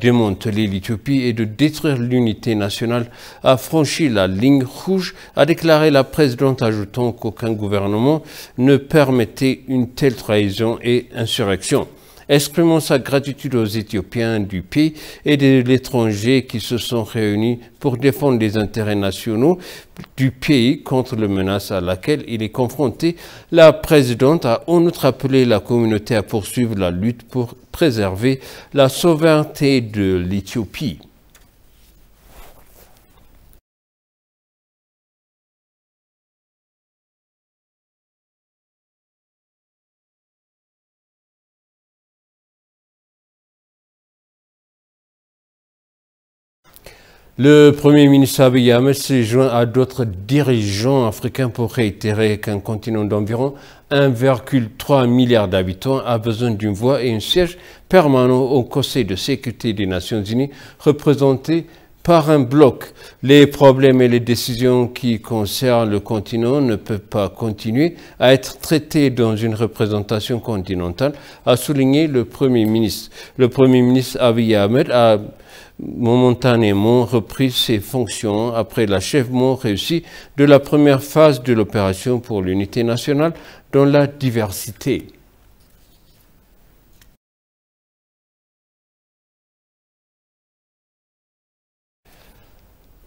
démanteler l'Éthiopie et de détruire l'unité nationale a franchi la ligne rouge, a déclaré la présidente ajoutant qu'aucun gouvernement ne permettait une telle trahison et insurrection exprimant sa gratitude aux Éthiopiens du pays et de l'étranger qui se sont réunis pour défendre les intérêts nationaux du pays contre les menaces à laquelle il est confronté. La présidente a en outre appelé la communauté à poursuivre la lutte pour préserver la souveraineté de l'Éthiopie. Le Premier ministre Abiy Ahmed s'est joint à d'autres dirigeants africains pour réitérer qu'un continent d'environ 1,3 milliard d'habitants a besoin d'une voix et un siège permanent au Conseil de sécurité des Nations Unies représenté par un bloc. Les problèmes et les décisions qui concernent le continent ne peuvent pas continuer à être traités dans une représentation continentale, a souligné le Premier ministre. Le Premier ministre Abiy Ahmed a momentanément repris ses fonctions après l'achèvement réussi de la première phase de l'opération pour l'unité nationale dans la diversité.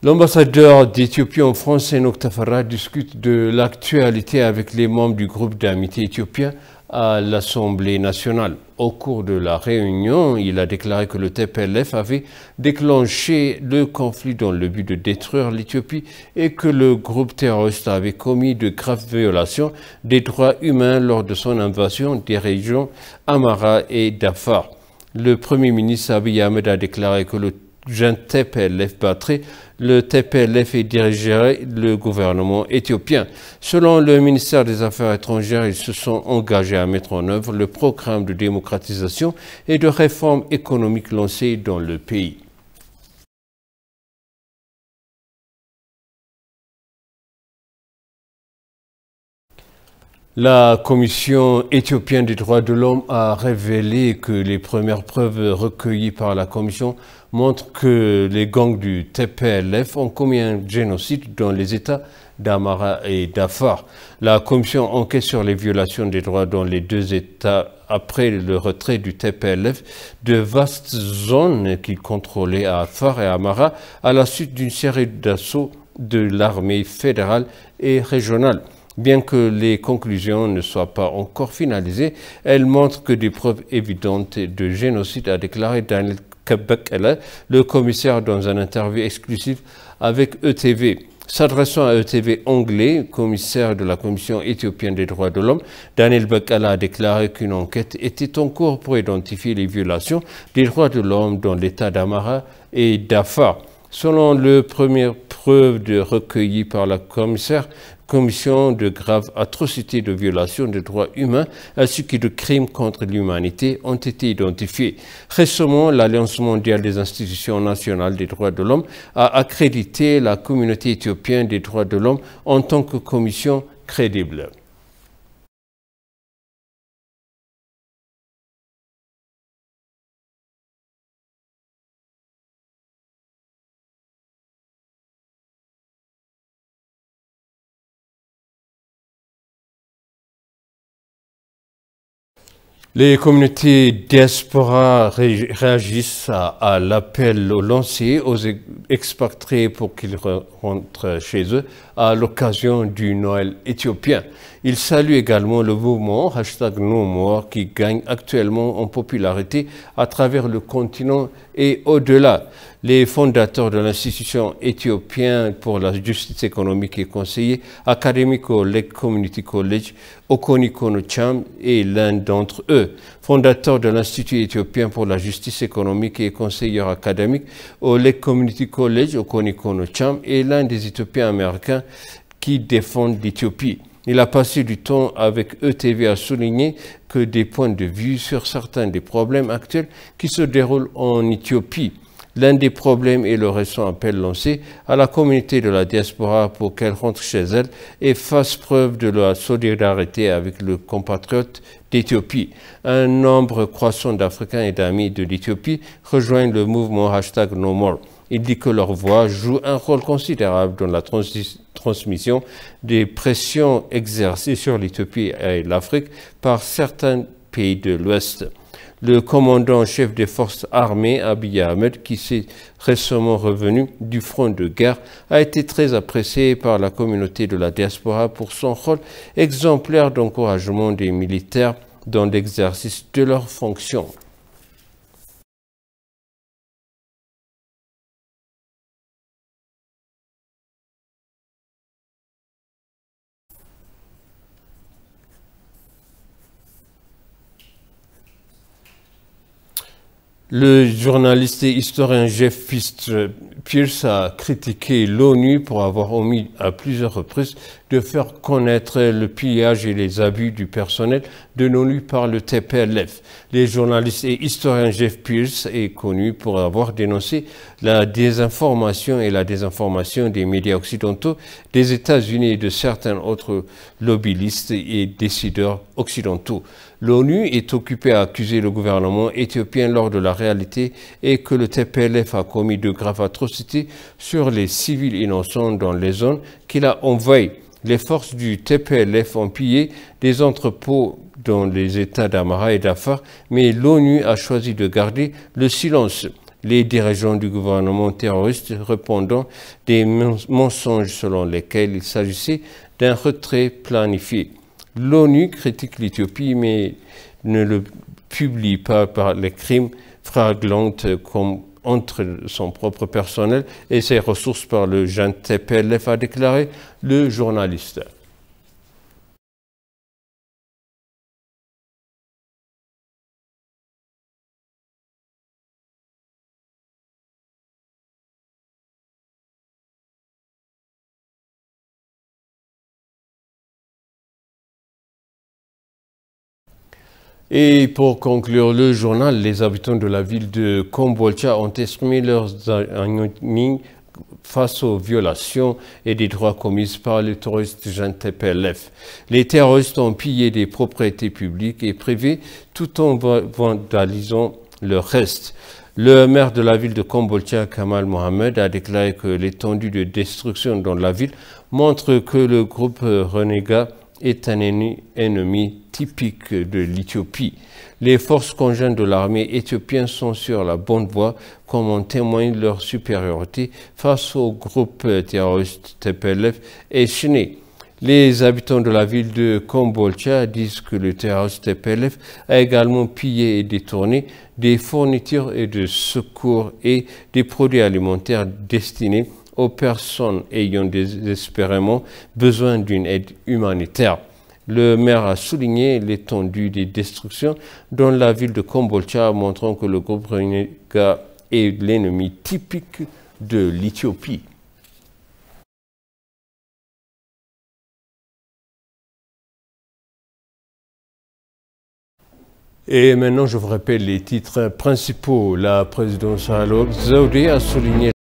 L'ambassadeur d'Éthiopie en France, Enoch discute de l'actualité avec les membres du groupe d'amitié éthiopien à l'Assemblée nationale. Au cours de la réunion, il a déclaré que le TPLF avait déclenché le conflit dans le but de détruire l'Éthiopie et que le groupe terroriste avait commis de graves violations des droits humains lors de son invasion des régions Amara et Dafar. Le Premier ministre Abiy Ahmed a déclaré que le d'un TPLF le TPLF est dirigé le gouvernement éthiopien. Selon le ministère des Affaires étrangères, ils se sont engagés à mettre en œuvre le programme de démocratisation et de réforme économique lancé dans le pays. La Commission éthiopienne des droits de l'homme a révélé que les premières preuves recueillies par la Commission montrent que les gangs du TPLF ont commis un génocide dans les États d'Amara et d'Afar. La Commission enquête sur les violations des droits dans les deux États après le retrait du TPLF de vastes zones qu'il contrôlait à Afar et Amara à la suite d'une série d'assauts de l'armée fédérale et régionale. Bien que les conclusions ne soient pas encore finalisées, elles montrent que des preuves évidentes de génocide, a déclaré Daniel Kabakala, le commissaire, dans un interview exclusif avec ETV. S'adressant à ETV anglais, commissaire de la Commission éthiopienne des droits de l'homme, Daniel Kabakala a déclaré qu'une enquête était en cours pour identifier les violations des droits de l'homme dans l'État d'Amara et d'Afar. Selon le premières preuve de recueillie par la commissaire, commission de graves atrocités de violation des droits humains ainsi que de crimes contre l'humanité ont été identifiés. Récemment, l'Alliance mondiale des institutions nationales des droits de l'homme a accrédité la communauté éthiopienne des droits de l'homme en tant que commission crédible. Les communautés diaspora réagissent à, l'appel l'appel lancé aux expatriés pour qu'ils rentrent chez eux à l'occasion du Noël éthiopien. Il salue également le mouvement hashtag no qui gagne actuellement en popularité à travers le continent et au-delà. Les fondateurs de l'institution éthiopienne pour la justice économique et conseiller, au Lake Community College, Okonikono Cham est l'un d'entre eux. Fondateur de l'Institut éthiopien pour la justice économique et conseiller académique au Lake Community College, Okonikono Cham est l'un des Éthiopiens américains qui défendent l'Éthiopie. Il a passé du temps avec ETV à souligner que des points de vue sur certains des problèmes actuels qui se déroulent en Éthiopie. L'un des problèmes est le récent appel lancé à la communauté de la diaspora pour qu'elle rentre chez elle et fasse preuve de la solidarité avec le compatriote d'Éthiopie. Un nombre croissant d'Africains et d'amis de l'Éthiopie rejoignent le mouvement hashtag No More. Il dit que leur voix joue un rôle considérable dans la transition transmission des pressions exercées sur l'Éthiopie et l'Afrique par certains pays de l'Ouest. Le commandant-chef des forces armées, Abiy Ahmed, qui s'est récemment revenu du front de guerre, a été très apprécié par la communauté de la diaspora pour son rôle exemplaire d'encouragement des militaires dans l'exercice de leurs fonctions. Le journaliste et historien Jeff Pierce a critiqué l'ONU pour avoir omis à plusieurs reprises de faire connaître le pillage et les abus du personnel de l'ONU par le TPLF. Le journaliste et historien Jeff Pierce est connu pour avoir dénoncé la désinformation et la désinformation des médias occidentaux, des États-Unis et de certains autres lobbyistes et décideurs occidentaux. L'ONU est occupée à accuser le gouvernement éthiopien lors de la réalité est que le TPLF a commis de graves atrocités sur les civils innocents dans les zones qu'il a envoyées. Les forces du TPLF ont pillé des entrepôts dans les États d'Amara et d'Afar, mais l'ONU a choisi de garder le silence les dirigeants du gouvernement terroriste répondant des mensonges selon lesquels il s'agissait d'un retrait planifié. L'ONU critique l'Éthiopie mais ne le publie pas par les crimes fraglante euh, entre son propre personnel et ses ressources par le jeune TPLF, a déclaré le journaliste. Et pour conclure le journal, les habitants de la ville de Kombolcha ont exprimé leurs agonie face aux violations et des droits commises par les terroristes JNTPLF. Les terroristes ont pillé des propriétés publiques et privées tout en vandalisant le reste. Le maire de la ville de Kombolcha, Kamal Mohamed, a déclaré que l'étendue de destruction dans la ville montre que le groupe renégat est un ennemi typique de l'Éthiopie. Les forces conjointes de l'armée éthiopienne sont sur la bonne voie, comme en témoigne leur supériorité face au groupe terroriste TPLF et Chine. Les habitants de la ville de Kombolcha disent que le terroriste TPLF a également pillé et détourné des fournitures et de secours et des produits alimentaires destinés aux personnes ayant désespérément besoin d'une aide humanitaire. Le maire a souligné l'étendue des destructions dans la ville de Kombolcha, montrant que le groupe Renega est l'ennemi typique de l'Éthiopie. Et maintenant, je vous rappelle les titres principaux. La présidence Alok a souligné